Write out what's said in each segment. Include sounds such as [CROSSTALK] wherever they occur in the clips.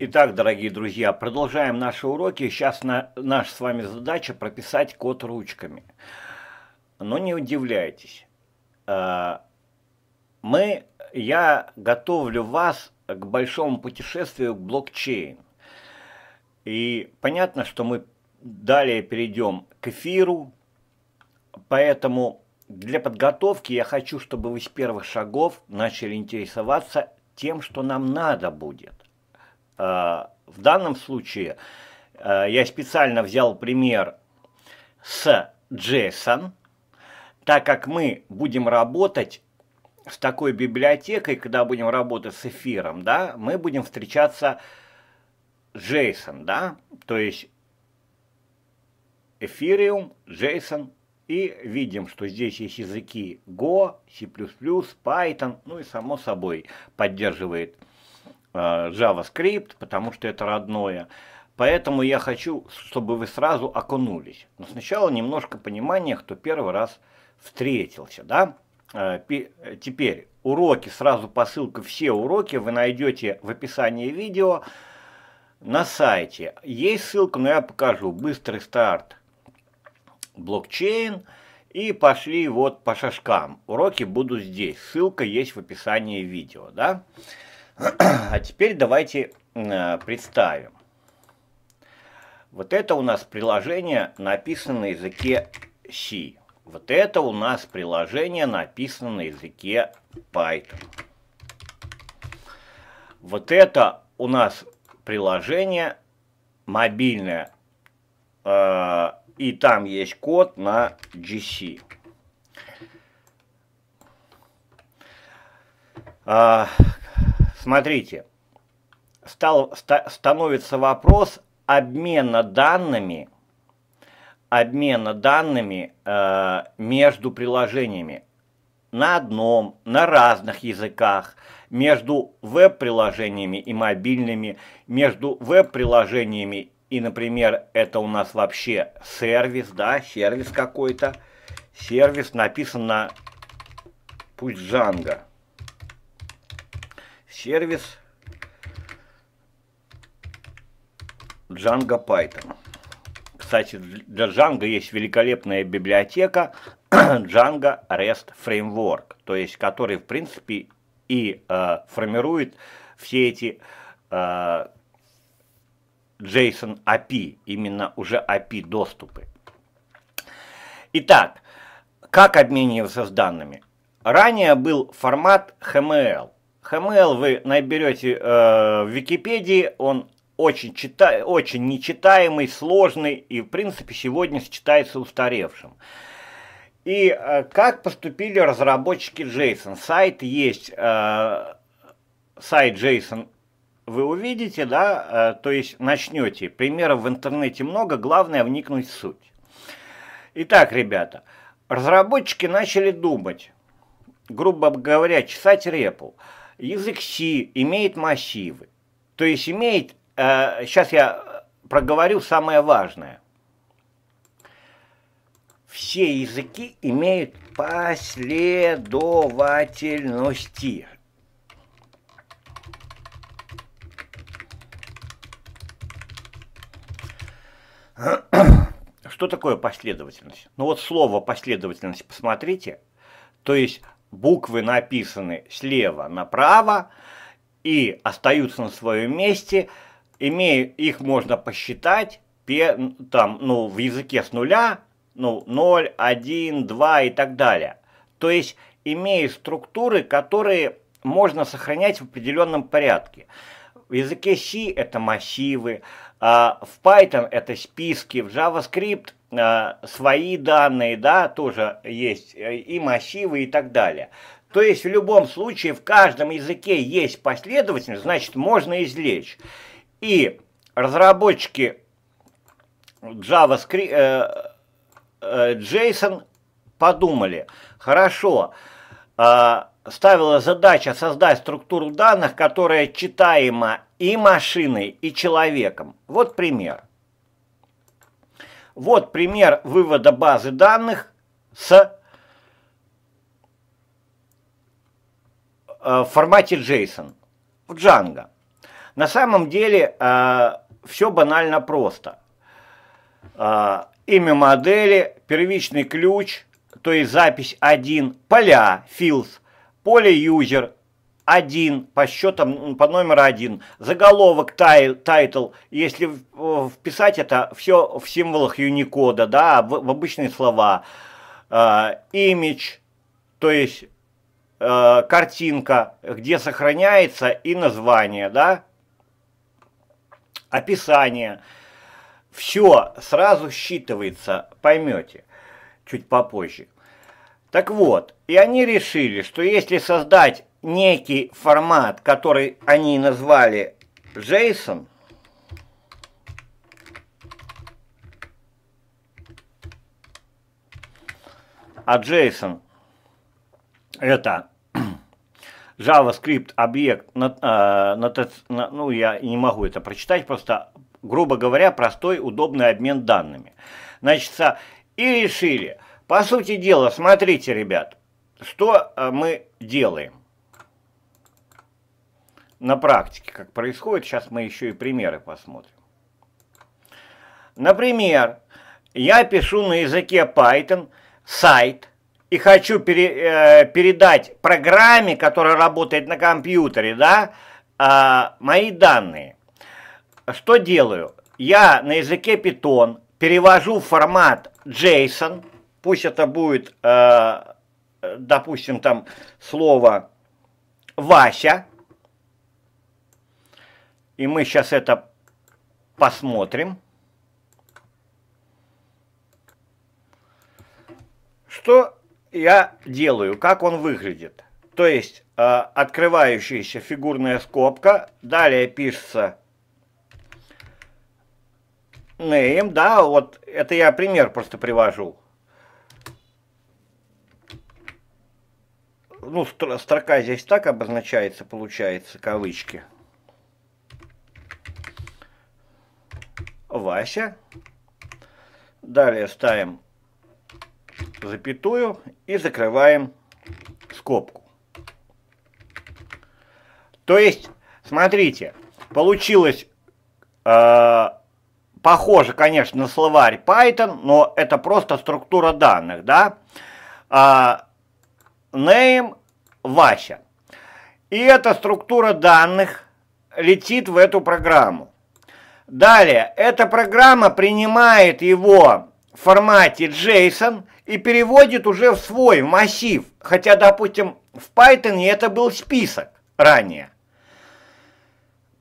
Итак, дорогие друзья, продолжаем наши уроки. Сейчас на, наша с вами задача прописать код ручками. Но не удивляйтесь. А, мы, я готовлю вас к большому путешествию к блокчейн. И понятно, что мы далее перейдем к эфиру. Поэтому для подготовки я хочу, чтобы вы с первых шагов начали интересоваться тем, что нам надо будет – Э, в данном случае э, я специально взял пример с JSON, так как мы будем работать с такой библиотекой, когда будем работать с эфиром, да, мы будем встречаться с JSON, да, то есть Ethereum, JSON и видим, что здесь есть языки Go, C++, Python, ну и само собой поддерживает Э, JavaScript, потому что это родное. Поэтому я хочу, чтобы вы сразу окунулись. Но сначала немножко понимания, кто первый раз встретился, да? Э, теперь уроки, сразу по ссылке, все уроки вы найдете в описании видео на сайте. Есть ссылка, но я покажу. Быстрый старт блокчейн. И пошли вот по шажкам. Уроки будут здесь. Ссылка есть в описании видео, Да. А теперь давайте э, представим. Вот это у нас приложение написано на языке C. Вот это у нас приложение написано на языке Python. Вот это у нас приложение мобильное. Э, и там есть код на GC. Э, а, Смотрите, стал, ста, становится вопрос обмена данными, обмена данными э, между приложениями на одном, на разных языках, между веб-приложениями и мобильными, между веб-приложениями и, например, это у нас вообще сервис, да, сервис какой-то, сервис написано, пусть Django, сервис Django Python. Кстати, для Django есть великолепная библиотека [CLEARS THROAT] Django REST Framework, то есть который, в принципе, и э, формирует все эти э, JSON API, именно уже API доступы. Итак, как обмениваться с данными? Ранее был формат HML, HTML вы наберете э, в Википедии, он очень, чита... очень нечитаемый, сложный и, в принципе, сегодня считается устаревшим. И э, как поступили разработчики JSON? Сайт есть, э, сайт JSON вы увидите, да, э, то есть начнете. Примеров в интернете много, главное вникнуть в суть. Итак, ребята, разработчики начали думать, грубо говоря, чесать репу язык Си имеет массивы. То есть имеет, э, сейчас я проговорю самое важное. Все языки имеют последовательности. Что такое последовательность? Ну вот слово последовательность посмотрите. То есть буквы написаны слева направо и остаются на своем месте, имея, их можно посчитать там, ну, в языке с нуля, ну, 0, 1, 2 и так далее. То есть имея структуры, которые можно сохранять в определенном порядке. В языке C это массивы, а в Python это списки, в JavaScript Э, свои данные, да, тоже есть, э, и массивы и так далее. То есть в любом случае в каждом языке есть последовательность, значит можно извлечь. И разработчики JavaScript, э, JSON подумали, хорошо, ставила задача создать структуру данных, которая читаема и машиной, и человеком. Вот пример. Вот пример вывода базы данных с э, в формате JSON, в Django. На самом деле э, все банально просто. Э, имя модели, первичный ключ, то есть запись 1, поля fields, поле user, один по счетам, по номеру один. Заголовок, тай, тайтл, если вписать это все в символах Unicode, да, в, в обычные слова. А, имидж, то есть а, картинка, где сохраняется и название, да, описание. Все сразу считывается, поймете, чуть попозже. Так вот, и они решили, что если создать некий формат, который они назвали JSON, а JSON это [CLEARS THROAT] JavaScript объект, э, ну я не могу это прочитать, просто, грубо говоря, простой удобный обмен данными. Значит, и решили, по сути дела, смотрите, ребят, что э, мы делаем на практике, как происходит. Сейчас мы еще и примеры посмотрим. Например, я пишу на языке Python сайт и хочу пере, э, передать программе, которая работает на компьютере, да, э, мои данные. Что делаю? Я на языке Python перевожу формат JSON, пусть это будет, э, допустим, там слово «Вася», и мы сейчас это посмотрим. Что я делаю, как он выглядит. То есть э, открывающаяся фигурная скобка, далее пишется name, да, вот это я пример просто привожу. Ну, строка здесь так обозначается, получается, кавычки. Вася. Далее ставим запятую и закрываем скобку. То есть, смотрите, получилось э, похоже, конечно, на словарь Python, но это просто структура данных, да? Э, name Вася. И эта структура данных летит в эту программу. Далее, эта программа принимает его в формате JSON и переводит уже в свой массив, хотя, допустим, в Python это был список ранее.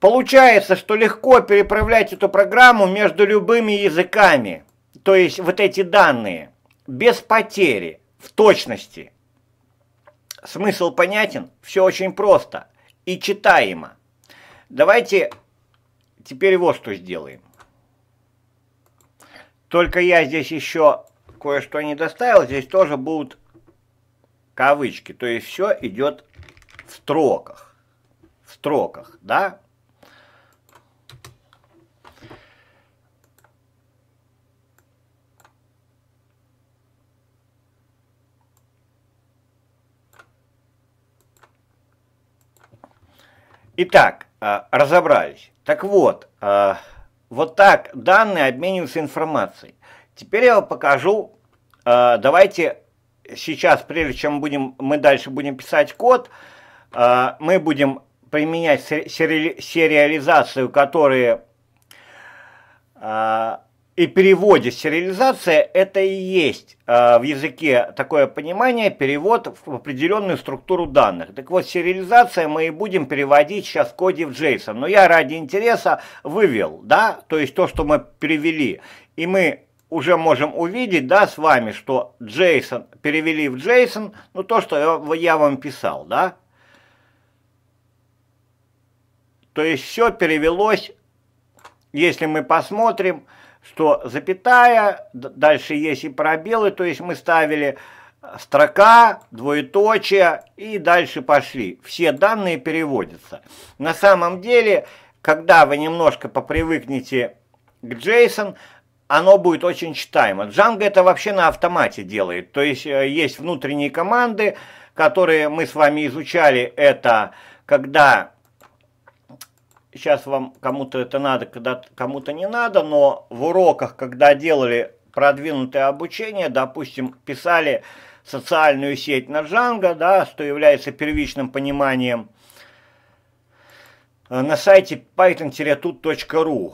Получается, что легко переправлять эту программу между любыми языками, то есть вот эти данные, без потери, в точности. Смысл понятен, все очень просто и читаемо. Давайте Теперь вот что сделаем. Только я здесь еще кое-что не доставил. Здесь тоже будут кавычки. То есть все идет в строках. В строках, да? Итак, а, разобрались. Так вот, э, вот так данные обмениваются информацией. Теперь я вам покажу, э, давайте сейчас, прежде чем будем, мы дальше будем писать код, э, мы будем применять сери сериализацию, которые э, и переводе сериализация это и есть э, в языке такое понимание перевод в определенную структуру данных. Так вот, сериализация мы и будем переводить сейчас в коде в JSON. Но я ради интереса вывел, да, то есть то, что мы перевели. И мы уже можем увидеть, да, с вами, что JSON перевели в JSON, ну то, что я вам писал, да. То есть все перевелось, если мы посмотрим, что запятая, дальше есть и пробелы, то есть мы ставили э, строка, двоеточие и дальше пошли. Все данные переводятся. На самом деле, когда вы немножко попривыкнете к JSON, оно будет очень читаемо. Django это вообще на автомате делает. То есть э, есть внутренние команды, которые мы с вами изучали. Это когда сейчас вам кому-то это надо, когда кому-то не надо, но в уроках, когда делали продвинутое обучение, допустим, писали социальную сеть на Джанго, да, что является первичным пониманием, э, на сайте python-tut.ru.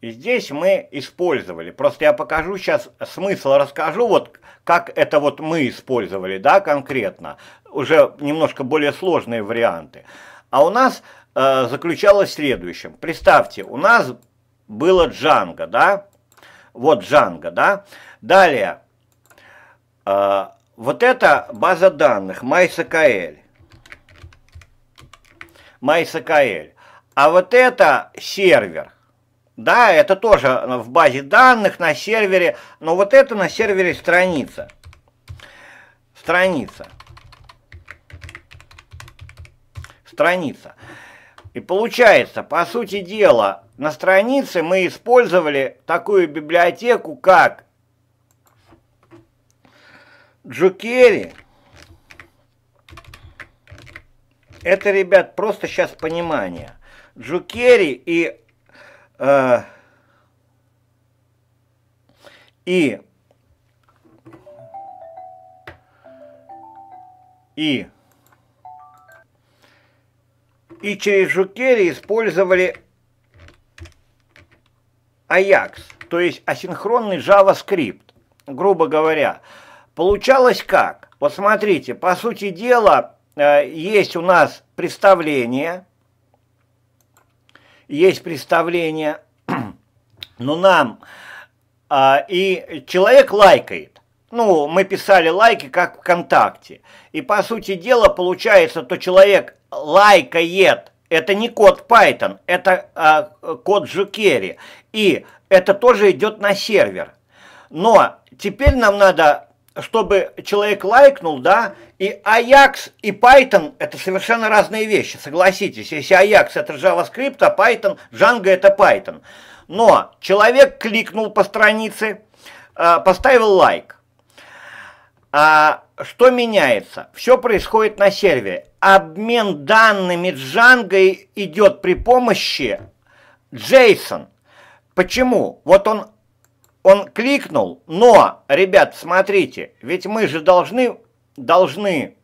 И здесь мы использовали. Просто я покажу сейчас смысл, расскажу, вот как это вот мы использовали, да, конкретно. Уже немножко более сложные варианты. А у нас э, заключалось в следующем. Представьте, у нас было Джанго, да? Вот Джанго, да? Далее, э, вот это база данных MySQL. MySQL. А вот это сервер. Да, это тоже э, в базе данных, на сервере, но вот это на сервере страница. Страница. Страница. И получается, по сути дела, на странице мы использовали такую библиотеку, как Джукери. Это, ребят, просто сейчас понимание. Джукери и Э, и и и через Жукери использовали Ajax, то есть асинхронный JavaScript, грубо говоря. Получалось как? Вот смотрите, по сути дела, э, есть у нас представление, есть представление, [CLEARS THROAT] ну нам, а, и человек лайкает. Ну, мы писали лайки как ВКонтакте. И по сути дела получается, то человек лайкает. Это не код Python, это а, код Жукери. И это тоже идет на сервер. Но теперь нам надо чтобы человек лайкнул, да, и Ajax и Python это совершенно разные вещи, согласитесь. Если Ajax это JavaScript, а Python, Django это Python. Но человек кликнул по странице, э, поставил лайк. А что меняется? Все происходит на сервере. Обмен данными Django идет при помощи JSON. Почему? Вот он он кликнул, но, ребят, смотрите, ведь мы же должны, должны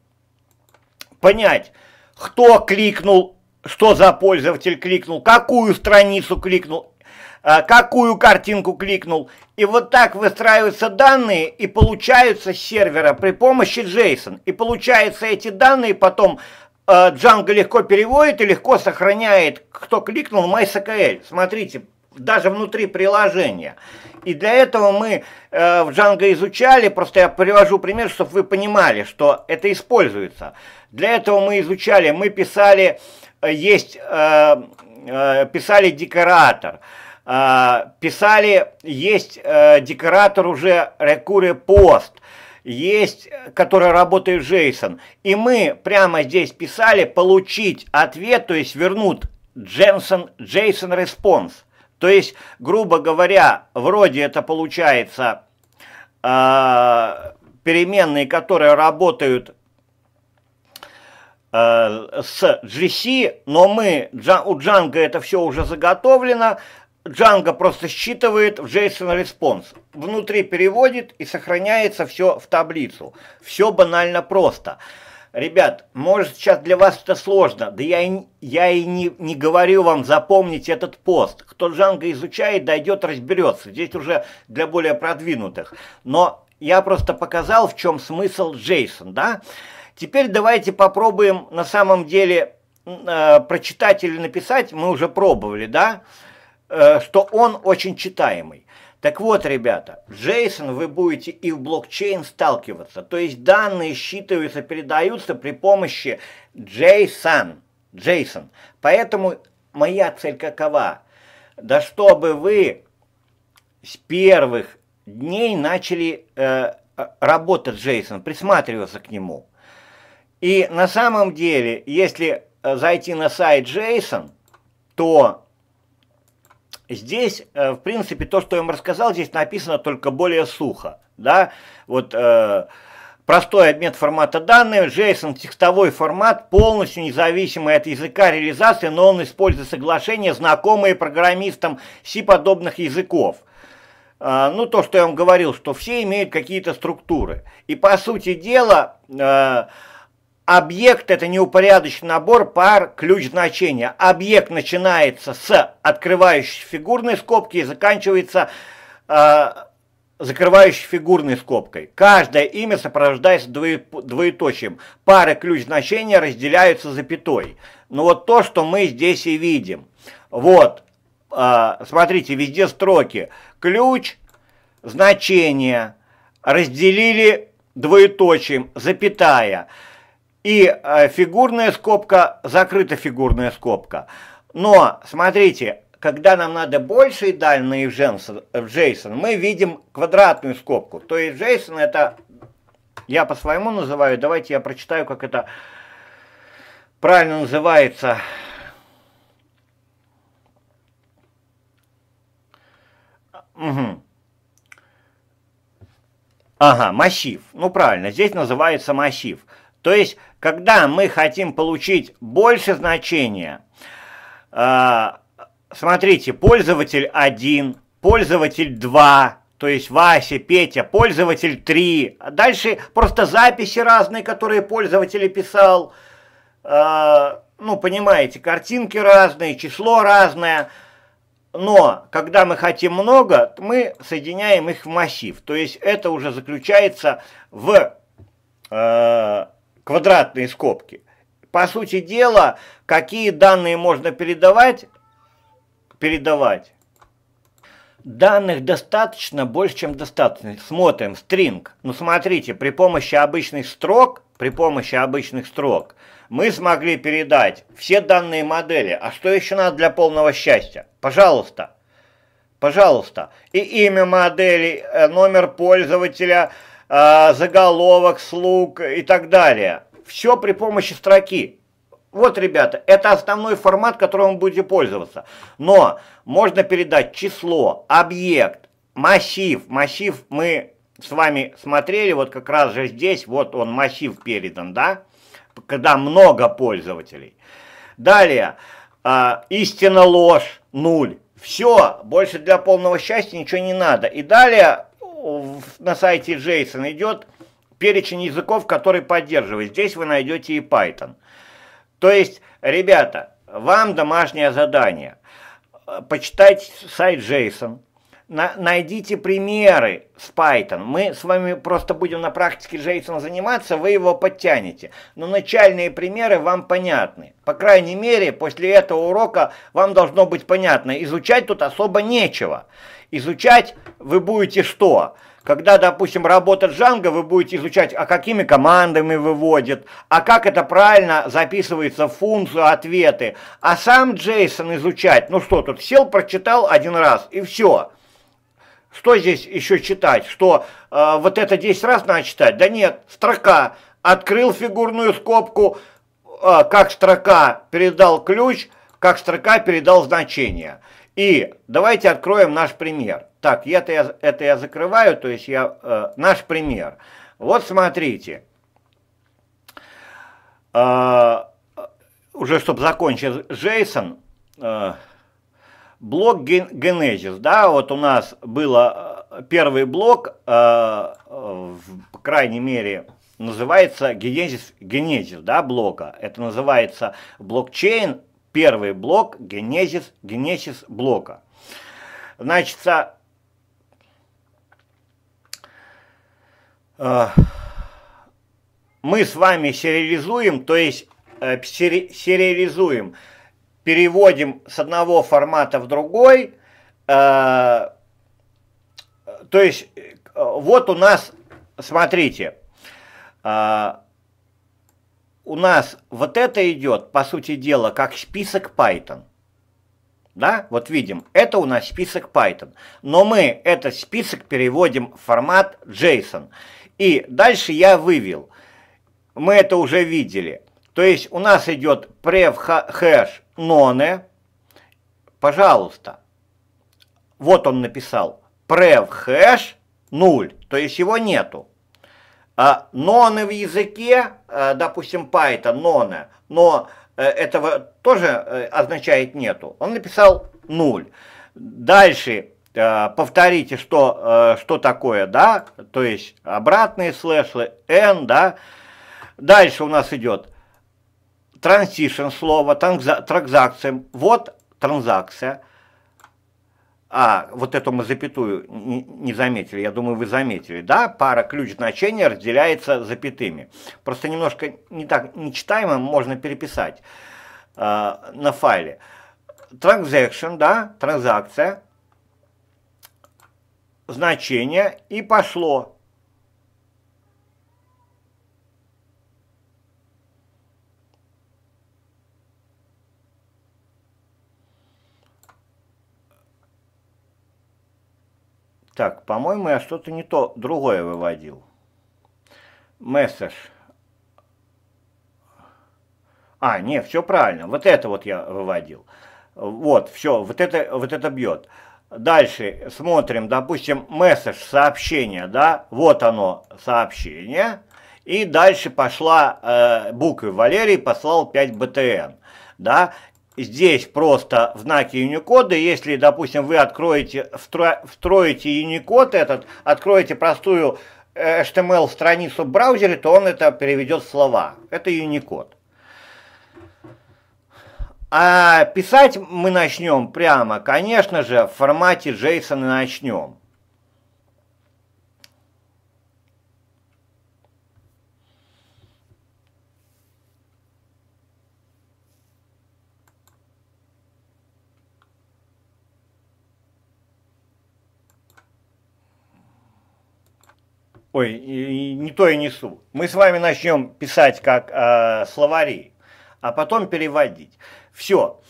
понять, кто кликнул, что за пользователь кликнул, какую страницу кликнул, а, какую картинку кликнул. И вот так выстраиваются данные и получаются с сервера при помощи JSON. И получаются эти данные потом Django а, легко переводит и легко сохраняет, кто кликнул MySQL. Смотрите, даже внутри приложения. И для этого мы э, в Django изучали, просто я привожу пример, чтобы вы понимали, что это используется. Для этого мы изучали, мы писали, э, есть, э, э, писали декоратор, э, писали, есть э, декоратор уже Recure Post, есть, который работает в JSON. И мы прямо здесь писали получить ответ, то есть вернут JSON, JSON response. То есть, грубо говоря, вроде это получается э, переменные, которые работают э, с GC, но мы, у Django это все уже заготовлено, Django просто считывает в JSON response, внутри переводит и сохраняется все в таблицу. Все банально просто. Просто. Ребят, может сейчас для вас это сложно, да я и, я и не, не говорю вам запомнить этот пост. Кто Джанго изучает, дойдет, разберется. Здесь уже для более продвинутых. Но я просто показал, в чем смысл Джейсон, да? Теперь давайте попробуем на самом деле э, прочитать или написать, мы уже пробовали, да, э, что он очень читаемый. Так вот, ребята, JSON вы будете и в блокчейн сталкиваться. То есть данные считываются, передаются при помощи JSON. JSON. Поэтому моя цель какова? Да чтобы вы с первых дней начали э, работать с JSON, присматриваться к нему. И на самом деле, если э, зайти на сайт JSON, то Здесь, э, в принципе, то, что я вам рассказал, здесь написано только более сухо. Да? Вот э, простой обмен формата данных, JSON текстовой формат, полностью независимый от языка реализации, но он использует соглашения, знакомые программистам C-подобных языков. Э, ну, то, что я вам говорил, что все имеют какие-то структуры. И, по сути дела... Э, Объект – это неупорядоченный набор пар ключ-значения. Объект начинается с открывающей фигурной скобки и заканчивается э, закрывающей фигурной скобкой. Каждое имя сопровождается двоеточием. Пары ключ-значения разделяются запятой. Ну вот то, что мы здесь и видим. Вот, э, смотрите, везде строки. Ключ, значение, разделили двоеточием, Запятая и э, фигурная скобка, закрыта фигурная скобка. Но, смотрите, когда нам надо больше данные в, в JSON, мы видим квадратную скобку. То есть JSON это, я по-своему называю, давайте я прочитаю, как это правильно называется. Угу. Ага, массив. Ну правильно, здесь называется массив. Массив. То есть, когда мы хотим получить больше значения, э, смотрите, пользователь 1, пользователь 2, то есть Вася, Петя, пользователь 3. А дальше просто записи разные, которые пользователь писал. Э, ну, понимаете, картинки разные, число разное. Но когда мы хотим много, мы соединяем их в массив. То есть это уже заключается в э, квадратные скобки. По сути дела, какие данные можно передавать? Передавать. Данных достаточно, больше, чем достаточно. Смотрим, string. Ну, смотрите, при помощи обычных строк, при помощи обычных строк, мы смогли передать все данные модели. А что еще надо для полного счастья? Пожалуйста. Пожалуйста. И имя модели, э, номер пользователя, а, заголовок, слуг и так далее. Все при помощи строки. Вот, ребята, это основной формат, которым вы будете пользоваться. Но можно передать число, объект, массив. Массив мы с вами смотрели, вот как раз же здесь, вот он массив передан, да? Когда много пользователей. Далее, э, истина, ложь, нуль. Все, больше для полного счастья ничего не надо. И далее на сайте JSON идет перечень языков, которые поддерживают. Здесь вы найдете и Python. То есть, ребята, вам домашнее задание. Почитайте сайт JSON, на, найдите примеры с Python. Мы с вами просто будем на практике JSON заниматься, вы его подтянете. Но начальные примеры вам понятны. По крайней мере, после этого урока вам должно быть понятно. Изучать тут особо нечего. Изучать вы будете что? Когда, допустим, работа Django, вы будете изучать, а какими командами выводит, а как это правильно записывается в функцию, ответы. А сам JSON изучать, ну что тут, сел, прочитал один раз и все. Что здесь еще читать? Что э, вот это 10 раз надо читать? Да нет, строка. Открыл фигурную скобку, э, как строка передал ключ, как строка передал значение. И давайте откроем наш пример. Так, это я, это я закрываю, то есть я э, наш пример. Вот смотрите. Э, уже чтобы закончить, Джейсон, э, блок ген, да, вот у нас было э, первый блок, э, э, в крайней мере, называется Genesis, Genesis, да, блока. Это называется блокчейн первый блок, генезис, генезис блока. Значит, э, мы с вами сериализуем, то есть э, сери, сериализуем, переводим с одного формата в другой, э, то есть э, вот у нас, смотрите, э, у нас вот это идет, по сути дела, как список Python. Да, вот видим, это у нас список Python. Но мы этот список переводим в формат JSON. И дальше я вывел. Мы это уже видели. То есть у нас идет prev hash none. Пожалуйста. Вот он написал. Prev hash 0. То есть его нету. А ноны в языке, э, допустим, Python, ноны, но э, этого тоже э, означает нету. Он написал нуль. Дальше повторите, что, что такое, да, то есть обратные слэши, n, да. Дальше у нас идет transition слово, транзакция, вот транзакция. А, вот эту мы запятую не заметили, я думаю, вы заметили, да? Пара ключ значения разделяется запятыми. Просто немножко не так нечитаемо можно переписать э, на файле. Transaction, да, транзакция, значение и пошло. Так, по-моему, я что-то не то, другое выводил. Месседж. А, нет, все правильно. Вот это вот я выводил. Вот, все, вот это, вот это бьет. Дальше смотрим, допустим, месседж, сообщение, да, вот оно, сообщение. И дальше пошла э, буквы Валерий послал 5 БТН, да, здесь просто в знаке Unicode, если, допустим, вы откроете, встро, встроите Unicode этот, откроете простую HTML э, эм страницу в браузере, то он это переведет в слова. Это Unicode. А писать мы начнем прямо, конечно же, в формате JSON и начнем. Ой, не то и несу. Мы с вами начнем писать как э, словари, а потом переводить. Все.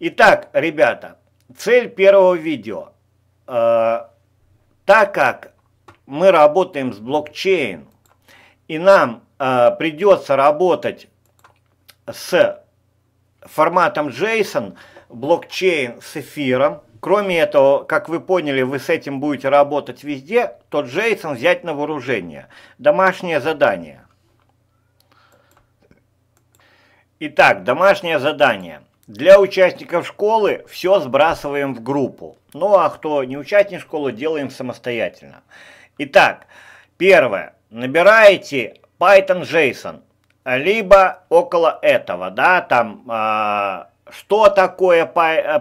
Итак, ребята, цель первого видео. Э, так как мы работаем с блокчейн, и нам э, придется работать с форматом JSON, блокчейн с эфиром, Кроме этого, как вы поняли, вы с этим будете работать везде, Тот Джейсон взять на вооружение. Домашнее задание. Итак, домашнее задание. Для участников школы все сбрасываем в группу. Ну а кто не участник школы, делаем самостоятельно. Итак, первое. Набираете Python JSON, либо около этого, да, там... Э что такое э,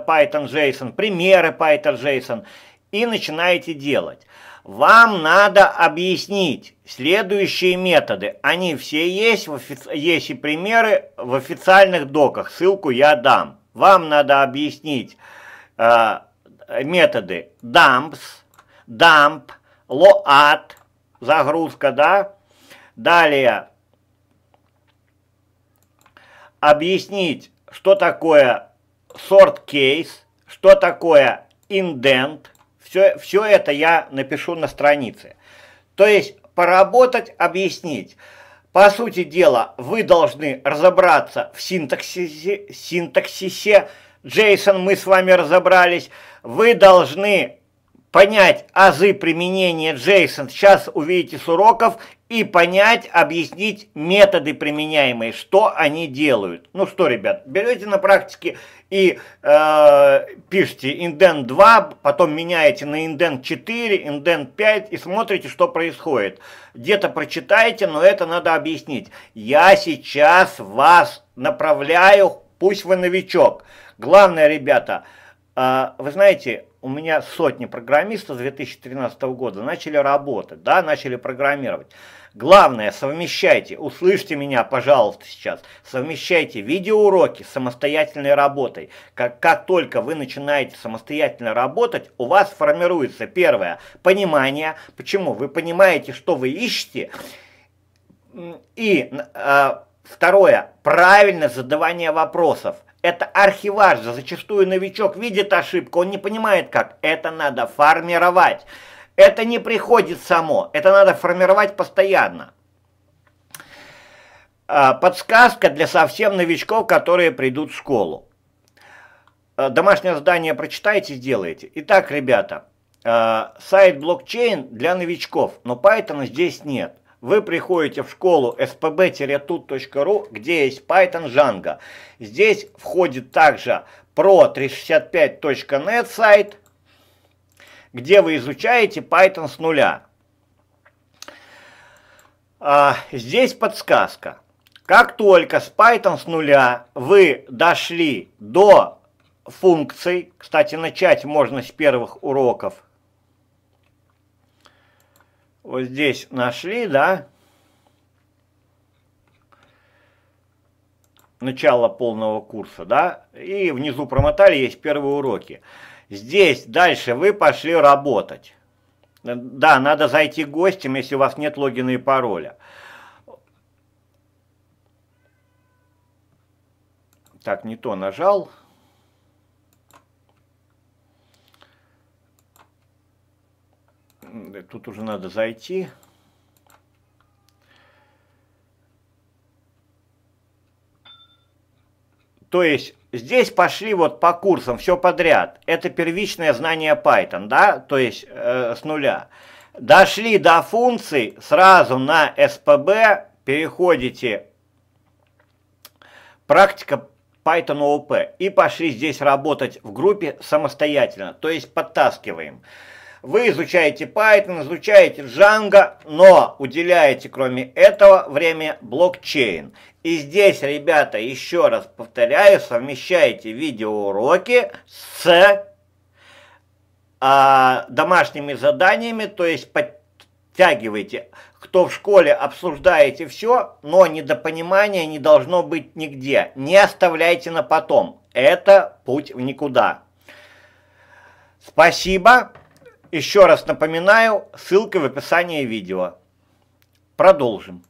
Python JSON, примеры Python JSON, и начинаете делать. Вам надо объяснить следующие методы. Они все есть, в офици... есть и примеры в официальных доках, ссылку я дам. Вам надо объяснить э, методы dumps, dump, load, загрузка, да? Далее объяснить что такое sort case, что такое indent, Все, все это я напишу на странице. То есть поработать, объяснить. По сути дела, вы должны разобраться в синтаксисе, синтаксисе. Джейсон, мы с вами разобрались. Вы должны понять азы применения JSON, сейчас увидите с уроков, и понять, объяснить методы применяемые, что они делают. Ну что, ребят, берете на практике и э, пишите indent 2, потом меняете на indent 4, indent 5 и смотрите, что происходит. Где-то прочитайте, но это надо объяснить. Я сейчас вас направляю, пусть вы новичок. Главное, ребята, э, вы знаете, у меня сотни программистов с 2013 года начали работать, да, начали программировать. Главное, совмещайте, услышьте меня, пожалуйста, сейчас, совмещайте видеоуроки с самостоятельной работой. Как, как только вы начинаете самостоятельно работать, у вас формируется, первое, понимание, почему вы понимаете, что вы ищете, и э, второе, правильное задавание вопросов – это архиважно. Зачастую новичок видит ошибку, он не понимает как. Это надо формировать. Это не приходит само. Это надо формировать постоянно. А, подсказка для совсем новичков, которые придут в школу. А, домашнее задание прочитайте, сделайте. Итак, ребята, а, сайт блокчейн для новичков, но Python здесь нет вы приходите в школу spb-tut.ru, где есть Python Django. Здесь входит также pro365.net сайт, где вы изучаете Python с нуля. А, здесь подсказка. Как только с Python с нуля вы дошли до функций, кстати, начать можно с первых уроков, вот здесь нашли, да, начало полного курса, да, и внизу промотали, есть первые уроки. Здесь дальше вы пошли работать. Да, надо зайти гостем, если у вас нет логина и пароля. Так, не то нажал. тут уже надо зайти. То есть здесь пошли вот по курсам все подряд. Это первичное знание Python, да, то есть э, с нуля. Дошли до функций, сразу на SPB переходите практика Python OOP и пошли здесь работать в группе самостоятельно, то есть подтаскиваем. Вы изучаете Python, изучаете Django, но уделяете кроме этого время блокчейн. И здесь, ребята, еще раз повторяю, совмещайте видеоуроки с а, домашними заданиями, то есть подтягивайте. Кто в школе обсуждаете все, но недопонимания не должно быть нигде. Не оставляйте на потом. Это путь в никуда. Спасибо. Еще раз напоминаю, ссылка в описании видео. Продолжим.